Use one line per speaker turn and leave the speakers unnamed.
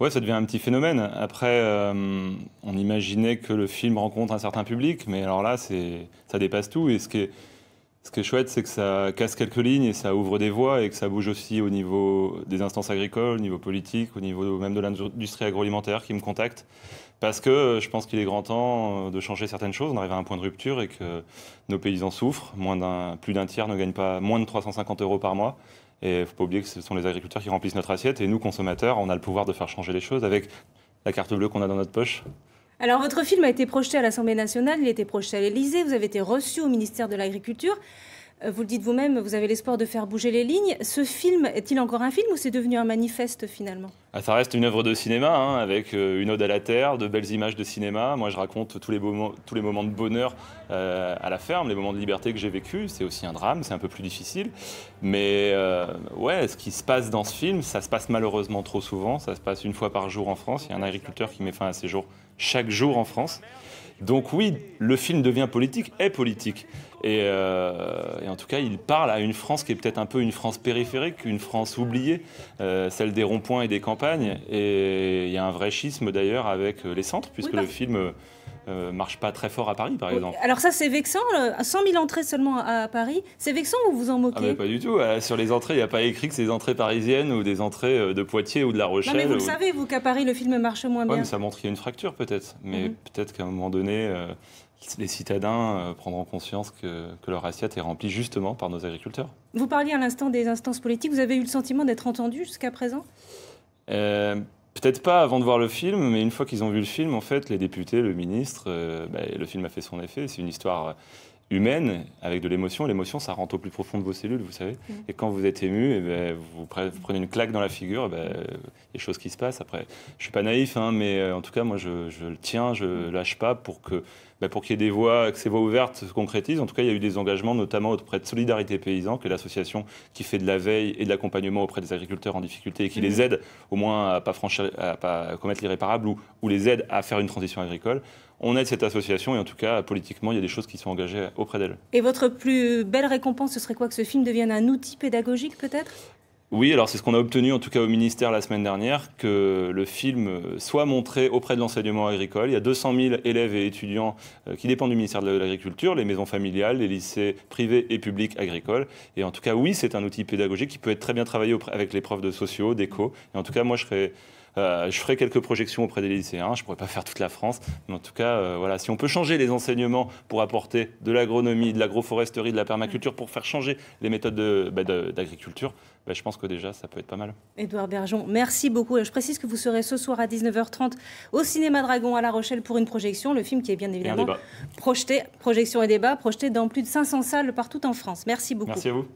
Ouais, ça devient un petit phénomène. Après, euh, on imaginait que le film rencontre un certain public, mais alors là, c'est, ça dépasse tout. Et ce qui est, ce chouette, c'est que ça casse quelques lignes et ça ouvre des voies et que ça bouge aussi au niveau des instances agricoles, au niveau politique, au niveau même de l'industrie agroalimentaire qui me contacte. Parce que euh, je pense qu'il est grand temps euh, de changer certaines choses. On arrive à un point de rupture et que nos paysans souffrent. plus d'un tiers ne gagne pas moins de 350 euros par mois. Et il ne faut pas oublier que ce sont les agriculteurs qui remplissent notre assiette. Et nous, consommateurs, on a le pouvoir de faire changer les choses avec la carte bleue qu'on a dans notre poche.
Alors, votre film a été projeté à l'Assemblée nationale, il a été projeté à l'Élysée, vous avez été reçu au ministère de l'Agriculture. Euh, vous le dites vous-même, vous avez l'espoir de faire bouger les lignes. Ce film, est-il encore un film ou c'est devenu un manifeste finalement
ah, Ça reste une œuvre de cinéma, hein, avec euh, une ode à la terre, de belles images de cinéma. Moi, je raconte tous les, moments, tous les moments de bonheur euh, à la ferme, les moments de liberté que j'ai vécu. C'est aussi un drame, c'est un peu plus difficile. Mais ouais, ce qui se passe dans ce film, ça se passe malheureusement trop souvent. Ça se passe une fois par jour en France. Il y a un agriculteur qui met fin à ses jours chaque jour en France. Donc oui, le film devient politique, est politique. Euh, et, en tout cas, il parle à une France qui est peut-être un peu une France périphérique, une France oubliée, euh, celle des ronds-points et des campagnes. Et il y a un vrai schisme d'ailleurs avec les centres, puisque bah le film... ne euh, marche pas très fort à Paris, par exemple.
Alors ça, c'est vexant. 100 000 entrées seulement à, Paris, c'est vexant ou vous en ah, moquez Pas
du tout. sur les entrées, il n'y a pas écrit que c'est des entrées parisiennes ou des entrées de Poitiers ou de La Rochelle. Non, mais vous le savez,
vous, qu'à Paris, le film marche moins bien. Mais ça
montre qu'il y a une fracture, peut-être. Mais mhm. peut-être qu'à un moment donné les citadins euh, prendront conscience que, leur assiette est remplie justement par nos agriculteurs.
Vous parliez à l'instant des instances politiques. Vous avez eu le sentiment d'être entendu jusqu'à présent
euh, Peut-être pas avant de voir le film, mais une fois qu'ils ont vu le film, en fait, les députés, le ministre, euh, bah, le film a fait son effet. C'est une histoire humaine, avec de l'émotion. L'émotion, ça rentre au plus profond de vos cellules, vous savez. Mm. Et quand vous êtes ému, et eh ben, vous, prenez une claque dans la figure, y eh les ben, choses qui se passent. Après, je suis pas naïf, hein, mais euh, en tout cas, moi, je, le tiens, je mm. lâche pas pour que ben, pour qu'il y ait des voix que ces voies ouvertes se concrétisent. En tout cas, il y a eu des engagements, notamment auprès de Solidarité Paysan, que l'association qui fait de la veille et de l'accompagnement auprès des agriculteurs en difficulté et qui mm. les aide au moins à pas franchir, à pas commettre l'irréparable ou, ou les aide à faire une transition agricole on aide cette association et en tout cas, politiquement, il y a des choses qui sont engagées auprès d'elle.
Et votre plus belle récompense, ce serait quoi que ce film devienne un outil pédagogique peut-être
oui, alors c'est ce qu'on a obtenu en tout cas au ministère la semaine dernière, que le film soit montré auprès de l'enseignement agricole. Il y a 200 000 élèves et étudiants euh, qui dépendent du ministère de l'Agriculture, les maisons familiales, les lycées privés et publics agricoles. Et en tout cas, oui, c'est un outil pédagogique qui peut être très bien travaillé avec les profs de sociaux, d'éco. Et en tout cas, moi, je serais euh, je ferai quelques projections auprès des lycéens. Je ne pourrai pas faire toute la France. Mais en tout cas, euh, voilà, si on peut changer les enseignements pour apporter de l'agronomie, de l'agroforesterie, de la permaculture, pour faire changer les méthodes bah, d'agriculture, bah, je pense que déjà, ça peut être pas mal.
Édouard Bergeon, merci beaucoup. Je précise que vous serez ce soir à 19h30 au Cinéma Dragon à La Rochelle pour une projection, le film qui est bien évidemment projeté, projection et débat, projeté dans plus de 500 salles partout en France. Merci beaucoup. Merci à vous.